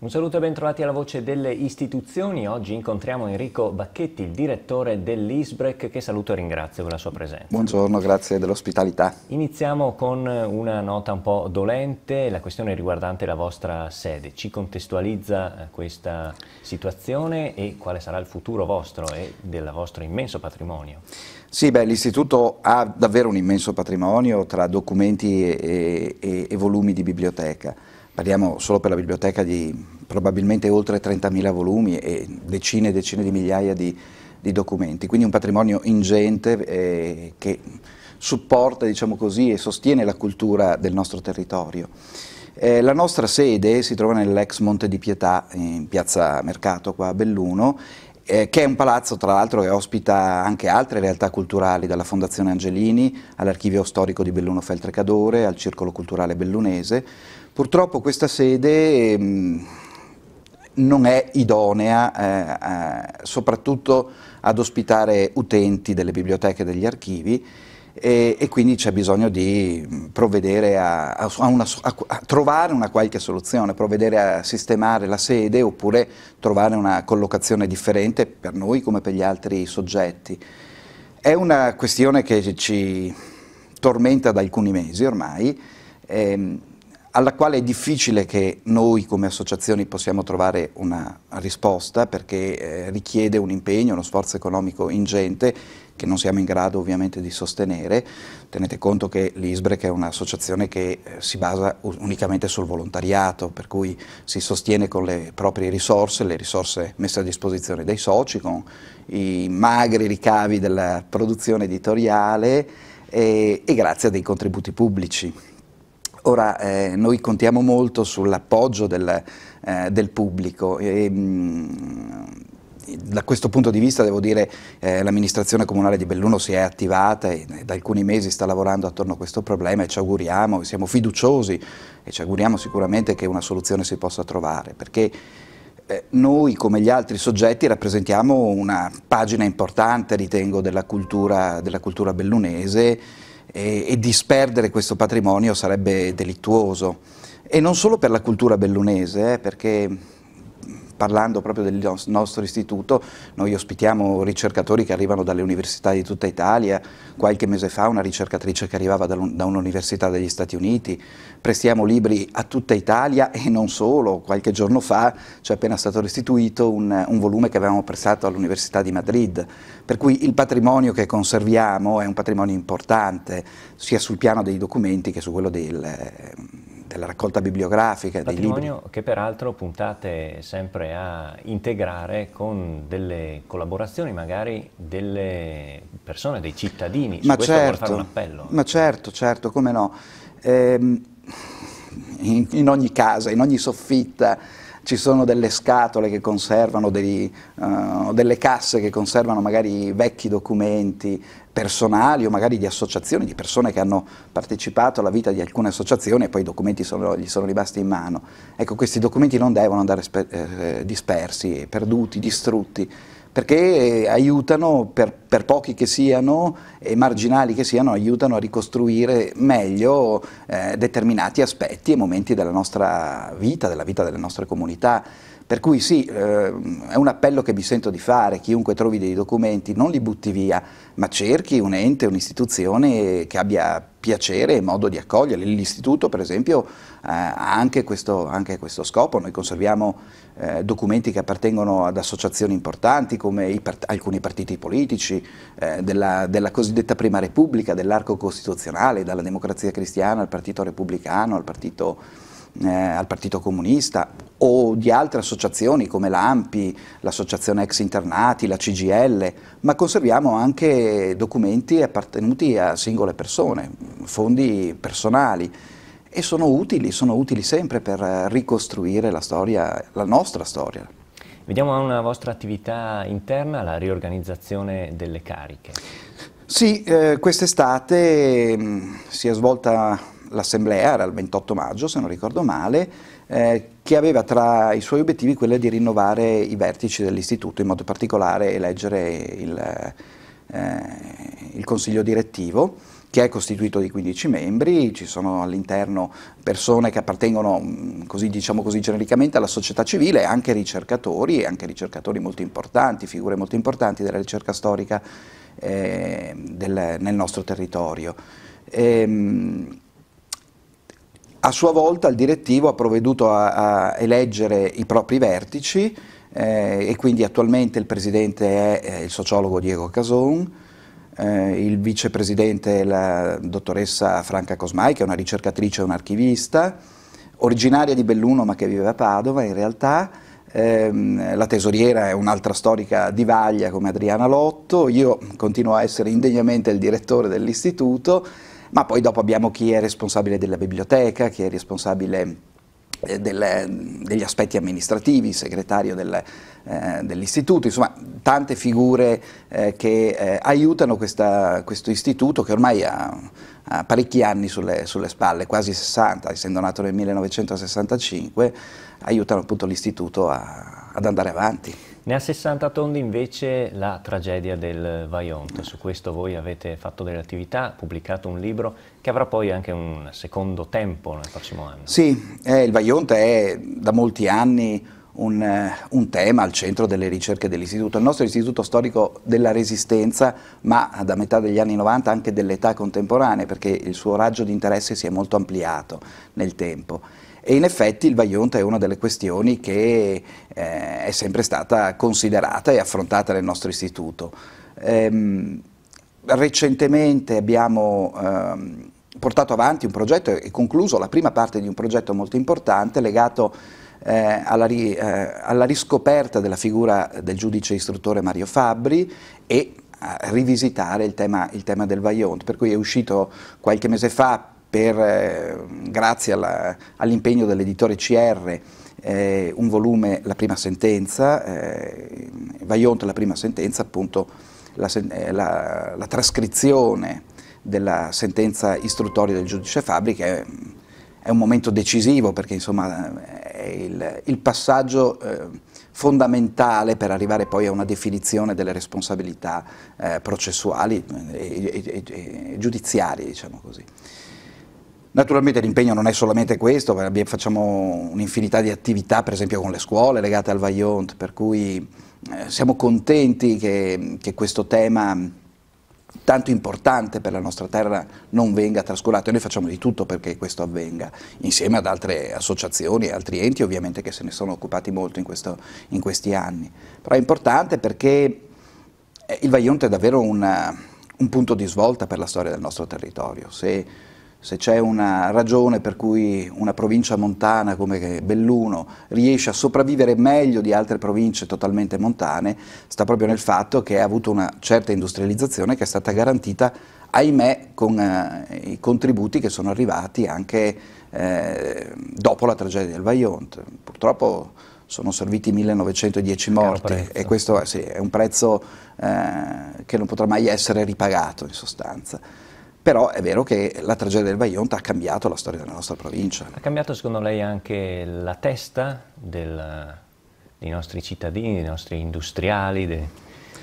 Un saluto e bentrovati alla voce delle istituzioni. Oggi incontriamo Enrico Bacchetti, il direttore dell'ISBREC, che saluto e ringrazio per la sua presenza. Buongiorno, grazie dell'ospitalità. Iniziamo con una nota un po' dolente, la questione riguardante la vostra sede. Ci contestualizza eh, questa situazione e quale sarà il futuro vostro e del vostro immenso patrimonio? Sì, l'istituto ha davvero un immenso patrimonio tra documenti e, e, e volumi di biblioteca parliamo solo per la biblioteca di probabilmente oltre 30.000 volumi e decine e decine di migliaia di, di, documenti, quindi un patrimonio ingente eh, che supporta diciamo così, e sostiene la cultura del nostro territorio. Eh, la nostra sede si trova nell'ex Monte di Pietà, in piazza Mercato, qua a Belluno, eh, che è un palazzo tra l'altro che ospita anche altre realtà culturali, dalla Fondazione Angelini all'Archivio Storico di Belluno Feltrecadore, al Circolo Culturale Bellunese. Purtroppo questa sede mh, ehm, non è idonea eh, eh, soprattutto ad ospitare utenti delle biblioteche e degli archivi e, e quindi c'è bisogno di mm, provvedere a, a, una, a, trovare una qualche soluzione, provvedere a sistemare la sede oppure trovare una collocazione differente per noi come per gli altri soggetti. È una questione che ci tormenta da alcuni mesi ormai. Ehm, alla quale è difficile che noi come associazioni possiamo trovare una risposta perché eh, richiede un impegno, uno sforzo economico ingente che non siamo in grado ovviamente di sostenere. Tenete conto che l'ISBREC è un'associazione che eh, si basa unicamente sul volontariato, per cui si sostiene con le proprie risorse, le risorse messe a disposizione dai soci, con i magri ricavi della produzione editoriale e, e grazie a dei contributi pubblici. Ora, eh, noi contiamo molto sull'appoggio del, eh, del pubblico. E, mh, mm, da questo punto di vista devo dire che eh, l'amministrazione comunale di Belluno si è attivata e eh, da alcuni mesi sta lavorando attorno a questo problema e ci auguriamo, siamo fiduciosi e ci auguriamo sicuramente che una soluzione si possa trovare perché eh, noi come gli altri soggetti rappresentiamo una pagina importante ritengo della cultura, della cultura bellunese e, e disperdere questo patrimonio sarebbe delittuoso. E non solo per la cultura bellunese, eh, perché parlando proprio del nostro istituto, noi ospitiamo ricercatori che arrivano dalle università di tutta Italia, qualche mese fa una ricercatrice che arrivava da un'università degli Stati Uniti, prestiamo libri a tutta Italia e non solo, qualche giorno fa ci è appena stato restituito un, un volume che avevamo prestato all'Università di Madrid, per cui il patrimonio che conserviamo è un patrimonio importante sia sul piano dei documenti che su quello del della raccolta bibliografica, dei libri. che peraltro puntate sempre a integrare con delle collaborazioni magari delle persone, dei cittadini, ma certo, fare un appello. Ma certo, certo, come no. Ehm, in, in ogni casa, in ogni soffitta, ci sono delle scatole che conservano, dei, uh, eh, delle casse che conservano magari vecchi documenti, personali o magari di associazioni, di persone che hanno partecipato alla vita di alcune associazioni e poi i documenti sono, gli sono rimasti in mano. Ecco, questi documenti non devono andare eh, dispersi, perduti, distrutti, perché aiutano, per, per, pochi che siano e marginali che siano, aiutano a ricostruire meglio eh, determinati aspetti e momenti della nostra vita, della vita delle nostre comunità. Per cui sì, eh, è un appello che mi sento di fare, chiunque trovi dei documenti non li butti via, ma cerchi un ente, un'istituzione che abbia piacere e modo di accoglierli. L'istituto per esempio eh, ha anche questo, anche questo, scopo, noi conserviamo eh, documenti che appartengono ad associazioni importanti come part alcuni partiti politici, eh, della, della cosiddetta Prima Repubblica, dell'arco costituzionale, dalla democrazia cristiana al partito repubblicano, al partito... Eh, al Partito Comunista, o di altre associazioni come l'AMPI, l'Associazione Ex Internati, la CGL, ma conserviamo anche documenti appartenuti a singole persone, fondi personali e sono utili, sono utili sempre per ricostruire la storia, la nostra storia. Vediamo una vostra attività interna, la riorganizzazione delle cariche. Sì, eh, quest'estate mm, si è svolta l'assemblea, era il 28 maggio se non ricordo male, eh, che aveva tra i suoi obiettivi quello di rinnovare i vertici dell'istituto, in modo particolare eleggere il, eh, il consiglio direttivo che è costituito di 15 membri, ci sono all'interno persone che appartengono, mm, così, diciamo così genericamente, alla società civile, anche ricercatori, anche ricercatori molto importanti, figure molto importanti della ricerca storica eh, del, nel nostro territorio. E, ehm, a sua volta il direttivo ha provveduto a, a eleggere i propri vertici eh, e quindi attualmente il presidente è eh, il sociologo Diego Cason, eh, il vicepresidente è la dottoressa Franca Cosmai che è una ricercatrice e un'archivista, originaria di Belluno ma che vive a Padova in realtà, eh, la tesoriera è un'altra storica di vaglia come Adriana Lotto, io continuo a essere indegnamente il direttore dell'istituto, ma poi dopo abbiamo chi è responsabile della biblioteca, chi è responsabile eh, degli aspetti amministrativi, segretario del, eh, dell'istituto, insomma tante figure eh, che eh, aiutano questa, questo istituto che ormai ha, ha parecchi anni sulle, sulle, spalle, quasi 60, essendo nato nel 1965, aiutano appunto l'istituto ad andare avanti. Ne ha 60 tondi invece la tragedia del Vaionto, su questo voi avete fatto delle attività, pubblicato un libro che avrà poi anche un secondo tempo nel prossimo anno. Sì, eh, il Vaionto è da molti anni un, eh, un, tema al centro delle ricerche dell'istituto. Il nostro è istituto storico della resistenza, ma da metà degli anni 90 anche dell'età contemporanea, perché il suo raggio di interesse si è molto ampliato nel tempo e in effetti il Vajont è una delle questioni che eh, è sempre stata considerata e affrontata nel nostro istituto. Ehm, recentemente abbiamo ehm, portato avanti un progetto e concluso la prima parte di un progetto molto importante legato eh, alla, ri, eh, alla, riscoperta della figura del giudice istruttore Mario Fabbri e a rivisitare il tema, il tema del Vajont, per cui è uscito qualche mese fa per, eh, grazie all'impegno dell'editore CR, eh, un volume, la prima sentenza, eh, Vaillant la prima sentenza, appunto la, eh, la, la, trascrizione della sentenza istruttoria del giudice Fabri che è, è un momento decisivo perché insomma è il, il passaggio eh, fondamentale per arrivare poi a una definizione delle responsabilità eh, processuali eh, e, e, e, giudiziarie, diciamo così. Naturalmente l'impegno non è solamente questo, facciamo un'infinità di attività per esempio con le scuole legate al Vaillant, per cui eh, siamo contenti che, che questo tema tanto importante per la nostra terra non venga trascurato e noi facciamo di tutto perché questo avvenga, insieme ad altre associazioni e altri enti ovviamente che se ne sono occupati molto in, questo, in questi anni. Però è importante perché eh, il Vaillant è davvero una, un punto di svolta per la storia del nostro territorio. Se se c'è una ragione per cui una provincia montana come Belluno riesce a sopravvivere meglio di altre province totalmente montane, sta proprio nel fatto che ha avuto una certa industrializzazione che è stata garantita, ahimè, con eh, i contributi che sono arrivati anche eh, dopo la tragedia del Vaillant. Purtroppo sono serviti 1910 morti e questo sì, è un prezzo eh, che non potrà mai essere ripagato in sostanza però è vero che la tragedia del Vajont ha cambiato la storia della nostra provincia. Ha cambiato secondo lei anche la testa del, dei nostri cittadini, dei nostri industriali? De,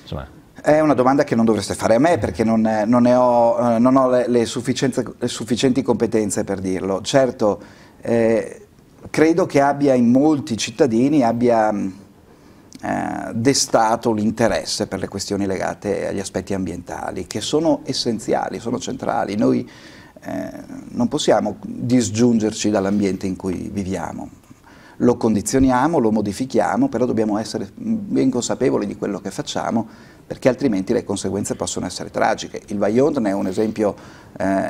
insomma... È una domanda che non dovreste fare a me perché non, non ho, eh, non ho le, le, le, sufficienti competenze per dirlo. Certo, eh, credo che abbia in molti cittadini abbia eh, destato l'interesse per le questioni legate agli aspetti ambientali, che sono essenziali, sono centrali. Noi eh, non possiamo disgiungerci dall'ambiente in cui viviamo. Lo condizioniamo, lo modifichiamo, però dobbiamo essere ben consapevoli di quello che facciamo perché altrimenti le conseguenze possono essere tragiche. Il Vajont è un esempio eh,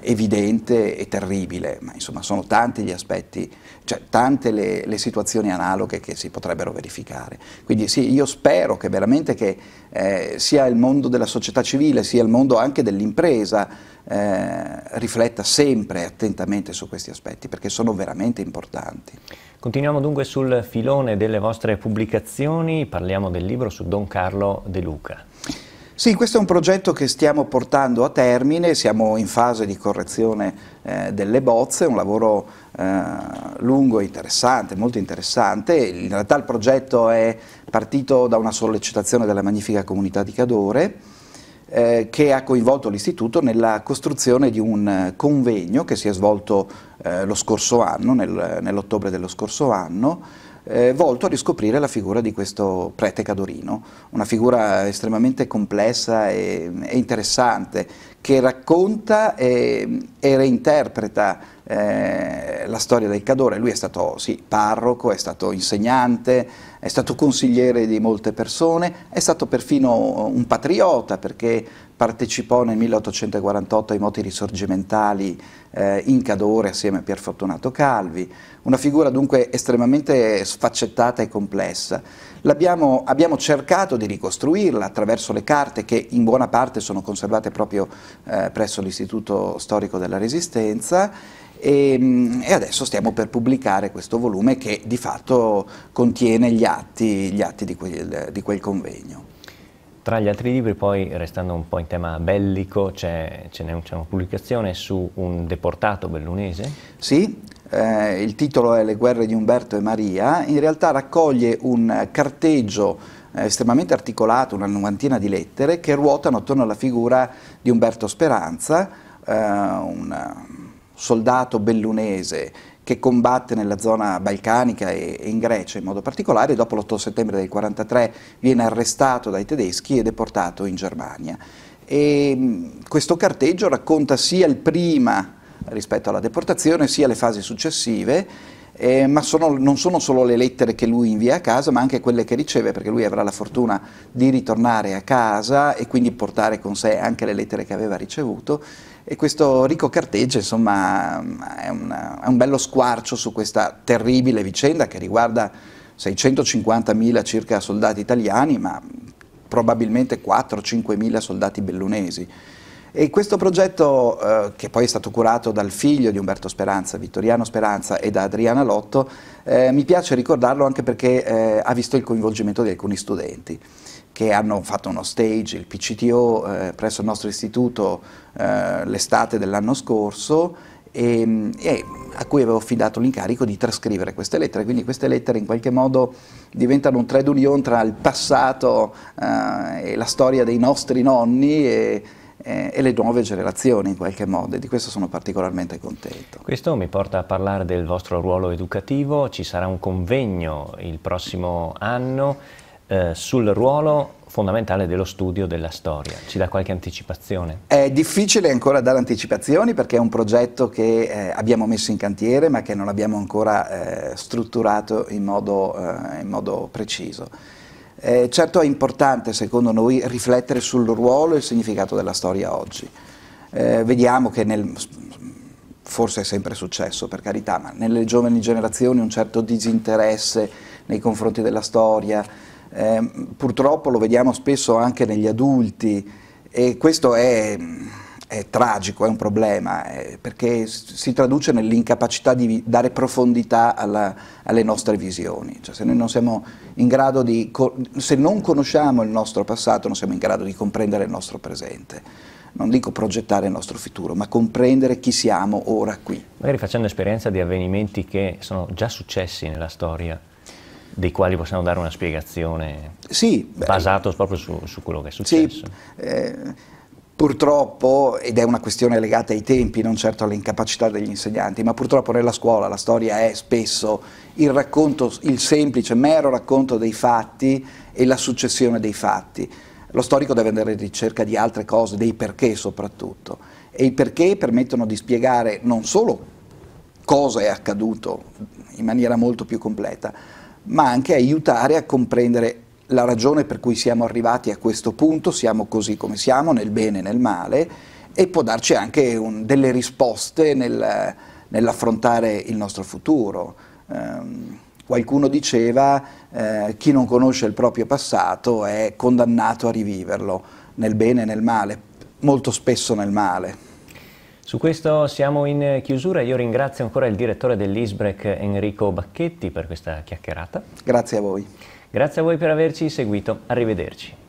evidente e terribile, ma insomma sono tanti gli aspetti, cioè tante le, le, situazioni analoghe che si potrebbero verificare. Quindi sì, io spero che veramente che eh, sia il mondo della società civile, sia il mondo anche dell'impresa, eh, rifletta sempre attentamente su questi aspetti perché sono veramente importanti. Continuiamo dunque sul filone delle vostre pubblicazioni, parliamo del libro su Don Carlo De Luca. Sì, questo è un progetto che stiamo portando a termine, siamo in fase di correzione eh, delle bozze, un lavoro eh, lungo e interessante, molto interessante. In realtà il progetto è partito da una sollecitazione della magnifica comunità di Cadore, eh, che ha coinvolto l'Istituto nella costruzione di un eh, convegno che si è svolto eh, lo scorso anno, nel, nell'ottobre dello scorso anno, eh, volto a riscoprire la figura di questo prete Cadorino, una figura estremamente complessa e, e interessante che racconta e, e reinterpreta eh, la storia del Cadore. Lui è stato sì, parroco, è stato insegnante, è stato consigliere di molte persone, è stato perfino un patriota perché partecipò nel 1848 ai moti risorgimentali eh, in Cadore assieme a Pier Fortunato Calvi, una figura dunque estremamente sfaccettata e complessa. abbiamo cercato di ricostruirla attraverso le carte che in buona parte sono conservate proprio eh, presso l'Istituto Storico della Resistenza e, ehm, e, adesso stiamo per pubblicare questo volume che di fatto contiene gli atti, gli atti di, quel, di quel convegno. Tra gli altri libri, poi restando un po' in tema bellico, c'è, un, una pubblicazione su un deportato bellunese? Sì, eh, il titolo è Le guerre di Umberto e Maria, in realtà raccoglie un carteggio eh, estremamente articolato, una novantina di lettere, che ruotano attorno alla figura di Umberto Speranza, eh, un soldato bellunese che combatte nella zona balcanica e, in Grecia in modo particolare, dopo l'8 settembre del 1943 viene arrestato dai tedeschi e deportato in Germania. E ehm, questo carteggio racconta sia il prima rispetto alla deportazione, sia le fasi successive, eh, ma sono, non sono solo le lettere che lui invia a casa, ma anche quelle che riceve, perché lui avrà la fortuna di ritornare a casa e quindi portare con sé anche le lettere che aveva ricevuto e questo ricco carteggio, insomma, è, una, è un bello squarcio su questa terribile vicenda che riguarda 650.000 circa soldati italiani, ma probabilmente 4-5.000 soldati bellunesi. E questo progetto, eh, che poi è stato curato dal figlio di Umberto Speranza, Vittoriano Speranza, e da Adriana Lotto, eh, mi piace ricordarlo anche perché eh, ha visto il coinvolgimento di alcuni studenti che hanno fatto uno stage, il PCTO, eh, presso il nostro istituto eh, l'estate dell'anno scorso e, e, a cui avevo affidato l'incarico di trascrivere queste lettere, quindi queste lettere in qualche modo diventano un trade union tra il passato eh, e la storia dei nostri nonni e, e, e le nuove generazioni in qualche modo e di questo sono particolarmente contento. Questo mi porta a parlare del vostro ruolo educativo, ci sarà un convegno il prossimo anno eh, sul ruolo fondamentale dello studio della storia. Ci dà qualche anticipazione? È difficile ancora dare anticipazioni perché è un progetto che eh, abbiamo messo in cantiere ma che non abbiamo ancora eh, strutturato in modo, eh, in modo preciso. Eh, certo è importante secondo noi riflettere sul ruolo e il significato della storia oggi. Eh, vediamo che nel, forse è sempre successo per carità, ma nelle giovani generazioni un certo disinteresse nei confronti della storia, eh, purtroppo lo vediamo spesso anche negli adulti e questo è, è tragico, è un problema, eh, perché si traduce nell'incapacità di dare profondità alla, alle nostre visioni. Cioè, se noi non siamo in grado di, se non conosciamo il nostro passato, non siamo in grado di comprendere il nostro presente non dico progettare il nostro futuro, ma comprendere chi siamo ora qui. Magari facendo esperienza di avvenimenti che sono già successi nella storia, dei quali possiamo dare una spiegazione sì, basato proprio su, su, quello che è successo. Sì, eh, purtroppo, ed è una questione legata ai tempi, non certo all'incapacità degli insegnanti, ma purtroppo nella scuola la storia è spesso il racconto, il semplice, mero racconto dei fatti e la successione dei fatti. Lo storico deve andare in ricerca di altre cose, dei perché soprattutto. E i perché permettono di spiegare non solo cosa è accaduto in maniera molto più completa, ma anche aiutare a comprendere la ragione per cui siamo arrivati a questo punto, siamo così come siamo, nel bene e nel male, e può darci anche un, delle risposte nel, nell'affrontare il nostro futuro. Um, qualcuno diceva eh, chi non conosce il proprio passato è condannato a riviverlo, nel bene e nel male, molto spesso nel male. Su questo siamo in chiusura. Io ringrazio ancora il direttore dell'Isbrec Enrico Bacchetti per questa chiacchierata. Grazie a voi. Grazie a voi per averci seguito. Arrivederci.